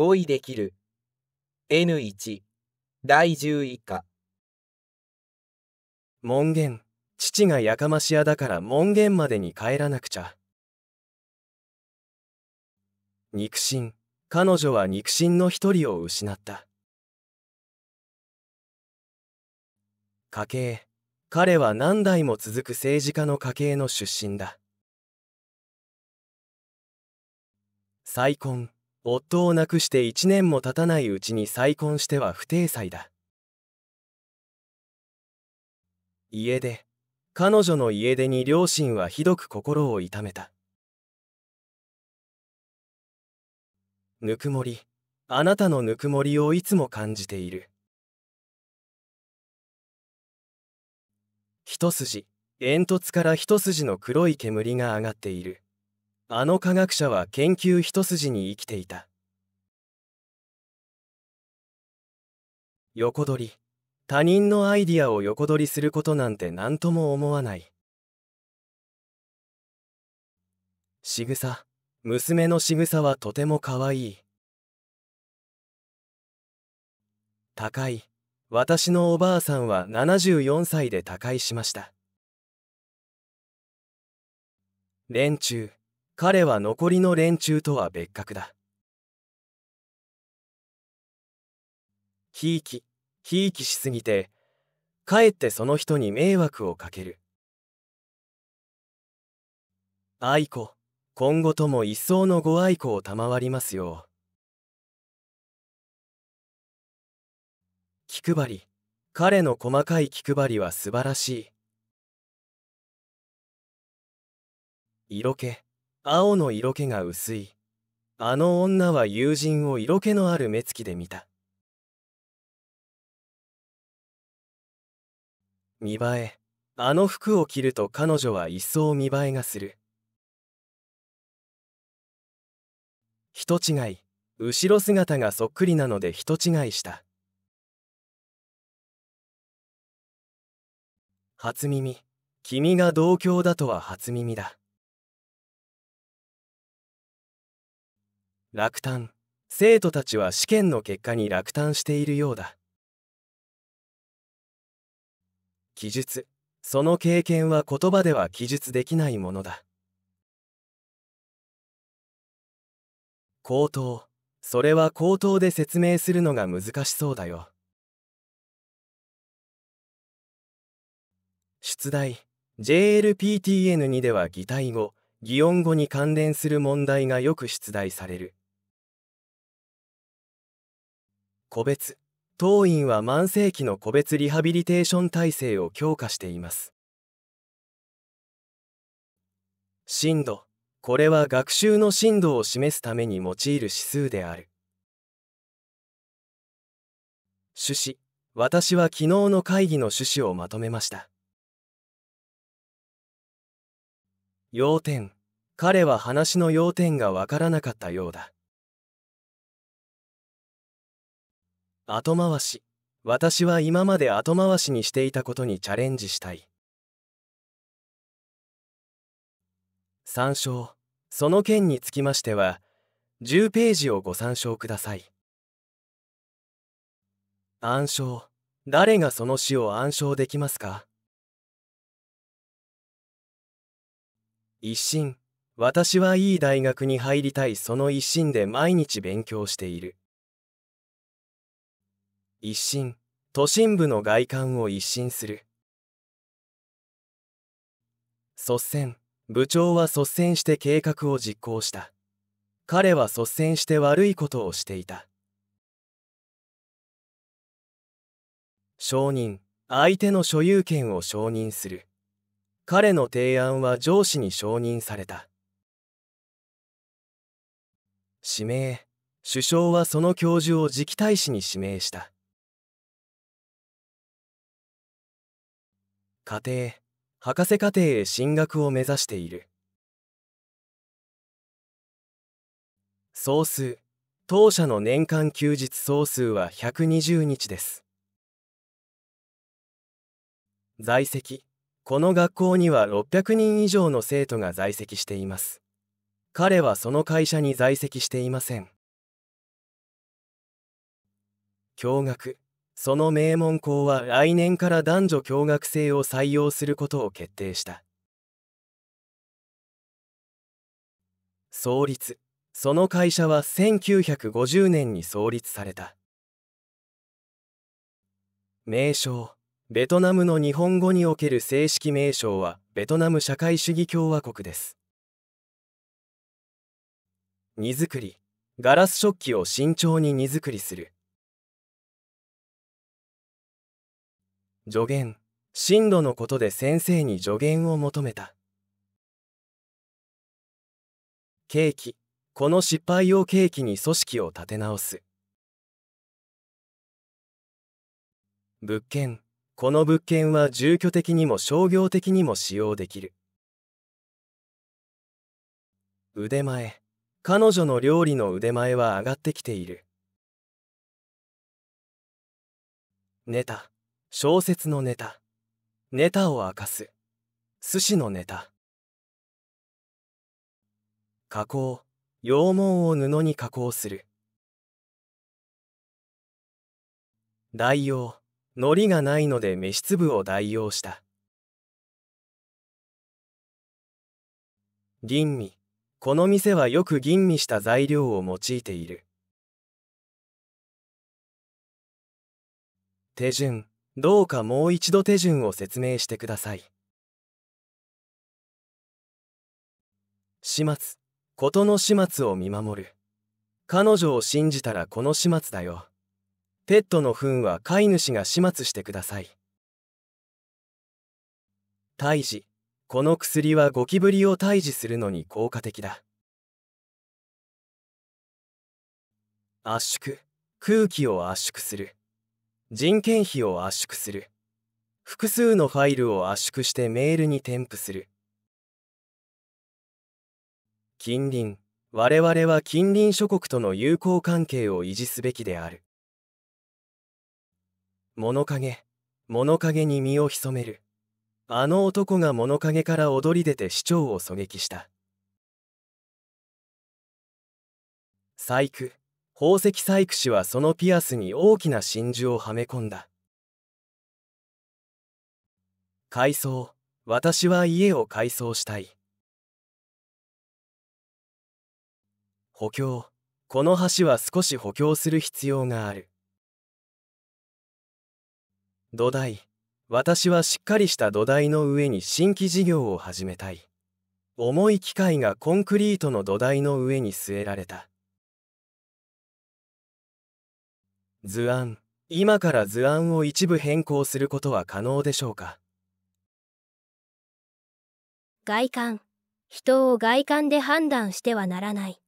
合意できる N1 第10以下門限父がやかまし屋だから門限までに帰らなくちゃ肉親彼女は肉親の一人を失った家系彼は何代も続く政治家の家系の出身だ再婚夫を亡くして1年も経たないうちに再婚しては不定妻だ家出彼女の家出に両親はひどく心を痛めたぬくもりあなたのぬくもりをいつも感じている一筋煙突から一筋の黒い煙が上がっているあの科学者は研究一筋に生きていた横取り他人のアイディアを横取りすることなんて何とも思わない仕草娘の仕草はとても可愛い高い私のおばあさんは74歳で他界しました連中彼は残りの連中とは別格だ。ひいき、ひいきしすぎて、かえってその人に迷惑をかける。愛子、今後とも一層のご愛子を賜りますよう。気配り、彼の細かい気配りは素晴らしい。色気青の色気が薄いあの女は友人を色気のある目つきで見た見栄えあの服を着ると彼女は一層見栄えがする人違い後ろ姿がそっくりなので人違いした初耳君が同郷だとは初耳だ落胆生徒たちは試験の結果に落胆しているようだ記述その経験は言葉では記述できないものだ口頭それは口頭で説明するのが難しそうだよ出題 JLPTN2 では擬態語擬音語に関連する問題がよく出題される個別当院は満世紀の個別リハビリテーション体制を強化しています震度これは学習の震度を示すために用いる指数である趣旨私は昨日の会議の趣旨をまとめました要点彼は話の要点がわからなかったようだ後回し私は今まで後回しにしていたことにチャレンジしたい参照その件につきましては10ページをご参照ください暗唱誰がその詩を暗唱できますか一心私はいい大学に入りたいその一心で毎日勉強している一新都心部の外観を一新する率先部長は率先して計画を実行した彼は率先して悪いことをしていた承認相手の所有権を承認する彼の提案は上司に承認された指名首相はその教授を次期大使に指名した家庭博士課程へ進学を目指している総数当社の年間休日総数は120日です在籍この学校には600人以上の生徒が在籍しています彼はその会社に在籍していません驚愕その名門校は来年から男女共学制を採用することを決定した創立その会社は1950年に創立された名称ベトナムの日本語における正式名称はベトナム社会主義共和国です荷造りガラス食器を慎重に荷造りする助言進路のことで先生に助言を求めたケーキこの失敗を契機に組織を立て直す物件この物件は住居的にも商業的にも使用できる腕前彼女の料理の腕前は上がってきているネタ小説のネタネタを明かす寿司のネタ加工羊毛を布に加工する代用のりがないので飯粒を代用した吟味この店はよく吟味した材料を用いている手順どうかもう一度手順を説明してください始末事の始末を見守る彼女を信じたらこの始末だよペットの糞は飼い主が始末してください胎児この薬はゴキブリを退治するのに効果的だ圧縮空気を圧縮する人件費を圧縮する複数のファイルを圧縮してメールに添付する近隣我々は近隣諸国との友好関係を維持すべきである物陰物陰に身を潜めるあの男が物陰から躍り出て市長を狙撃した細工宝石細工師はそのピアスに大きな真珠をはめ込んだ改装私は家を改装したい補強この橋は少し補強する必要がある土台私はしっかりした土台の上に新規事業を始めたい重い機械がコンクリートの土台の上に据えられた図案今から図案を一部変更することは可能でしょうか外観人を外観で判断してはならない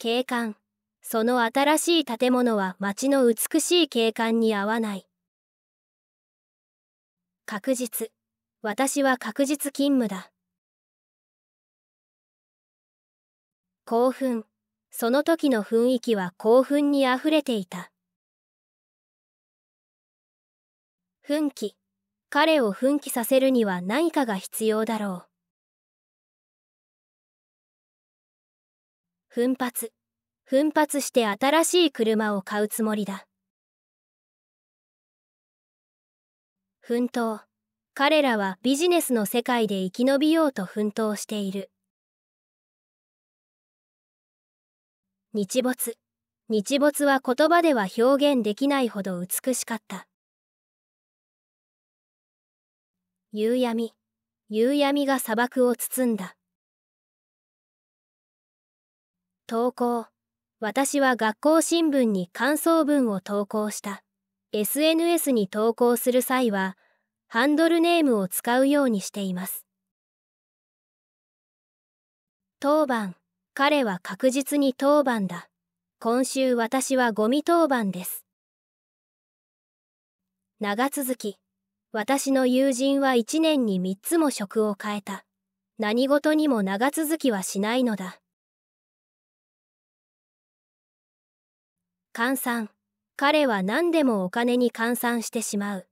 景観その新しい建物は街の美しい景観に合わない確実私は確実勤務だ興奮その時の雰囲気は興奮にあふれていた。奮起。彼を奮起させるには何かが必要だろう。奮発。奮発して新しい車を買うつもりだ。奮闘。彼らはビジネスの世界で生き延びようと奮闘している。日没。日没は言葉では表現できないほど美しかった。夕闇。夕闇が砂漠を包んだ。投稿。私は学校新聞に感想文を投稿した。SNS に投稿する際は、ハンドルネームを使うようにしています。当番。彼は確実に当番だ。今週私はゴミ当番です。長続き。私の友人は一年に三つも職を変えた。何事にも長続きはしないのだ。換算。彼は何でもお金に換算してしまう。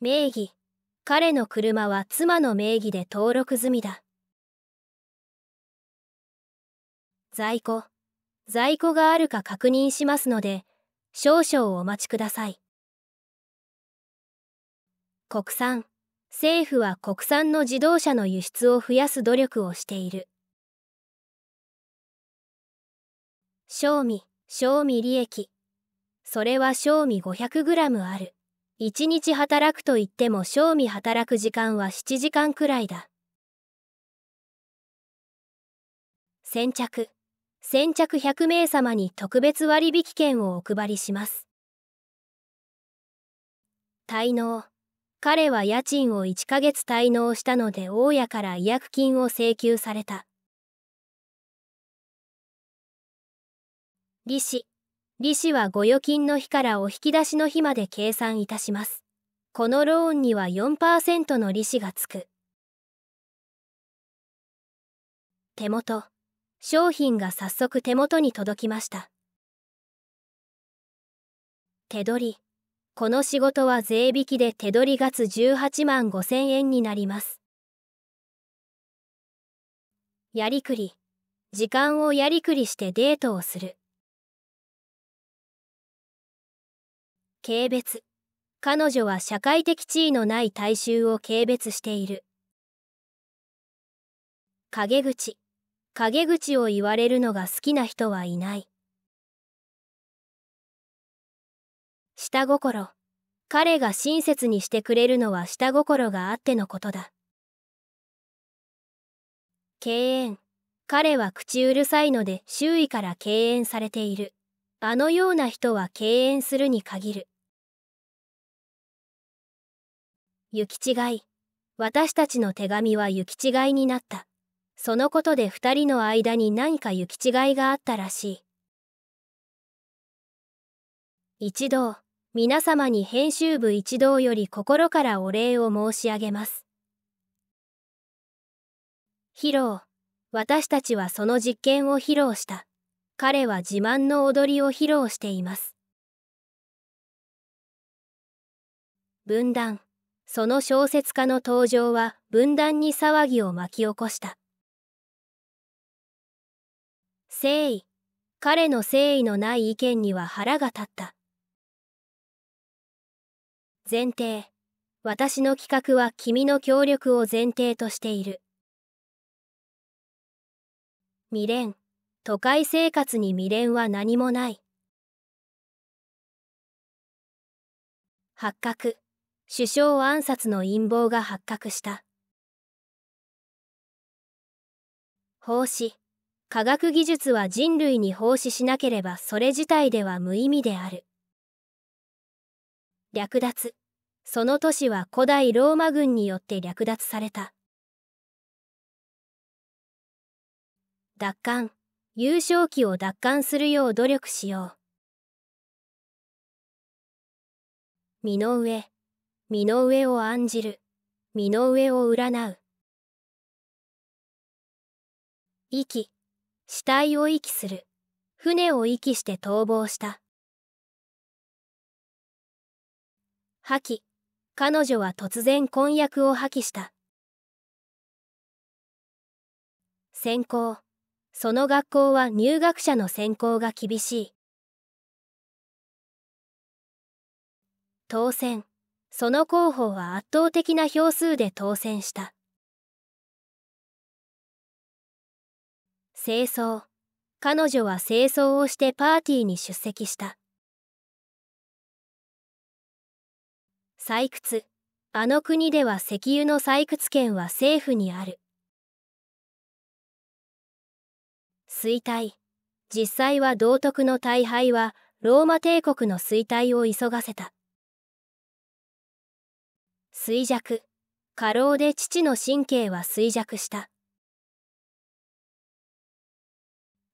名義。彼の車は妻の名義で登録済みだ。在庫在庫があるか確認しますので少々お待ちください国産政府は国産の自動車の輸出を増やす努力をしている賞味賞味利益それは賞味 500g ある1日働くと言っても賞味働く時間は7時間くらいだ先着先着100名様に特別割引券をお配りします。滞納。彼は家賃を1ヶ月滞納したので大家から違約金を請求された。利子。利子はご預金の日からお引き出しの日まで計算いたします。このローンには4%の利子がつく。手元。商品が早速手元に届きました手取りこの仕事は税引きで手取り月18万5千円になりますやりくり時間をやりくりしてデートをする軽蔑彼女は社会的地位のない大衆を軽蔑している陰口陰口を言われるのが好きな人はいない下心彼が親切にしてくれるのは下心があってのことだ敬遠彼は口うるさいので周囲から敬遠されているあのような人は敬遠するに限る行き違い私たちの手紙は行き違いになったそのことで二人の間に何か行き違いがあったらしい一同皆様に編集部一同より心からお礼を申し上げます披露私たちはその実験を披露した彼は自慢の踊りを披露しています分断その小説家の登場は分断に騒ぎを巻き起こした誠意彼の誠意のない意見には腹が立った前提私の企画は君の協力を前提としている未練都会生活に未練は何もない発覚首相暗殺の陰謀が発覚した奉仕科学技術は人類に奉仕しなければそれ自体では無意味である。略奪。その都市は古代ローマ軍によって略奪された。奪還。優勝旗を奪還するよう努力しよう。身の上。身の上を案じる。身の上を占う。息。死体を遺棄する船を遺棄して逃亡した破棄彼女は突然婚約を破棄した専攻その学校は入学者の選考が厳しい当選その候補は圧倒的な票数で当選した清掃彼女は清掃をしてパーティーに出席した採掘あの国では石油の採掘権は政府にある衰退実際は道徳の大敗はローマ帝国の衰退を急がせた衰弱過労で父の神経は衰弱した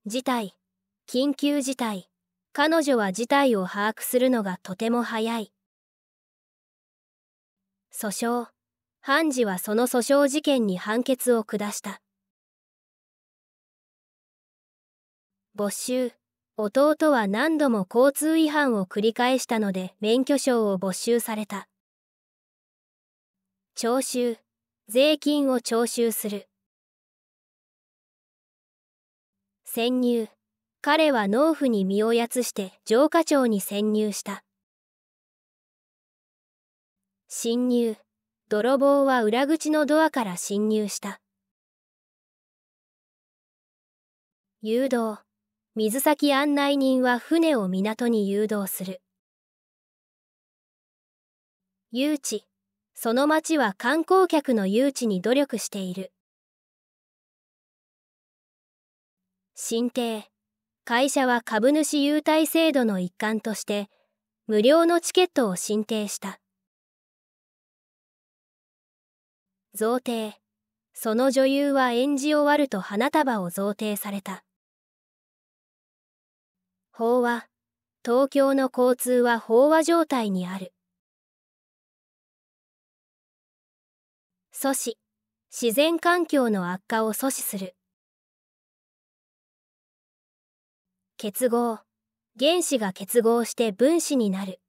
事態緊急事態彼女は事態を把握するのがとても早い訴訟判事はその訴訟事件に判決を下した没収弟は何度も交通違反を繰り返したので免許証を没収された徴収税金を徴収する潜入彼は農夫に身をやつして城下町に潜入した侵入泥棒は裏口のドアから侵入した誘導水先案内人は船を港に誘導する誘致その町は観光客の誘致に努力している新帝会社は株主優待制度の一環として無料のチケットを申請した贈呈その女優は演じ終わると花束を贈呈された法は東京の交通は飽和状態にある阻止自然環境の悪化を阻止する結合原子が結合して分子になる。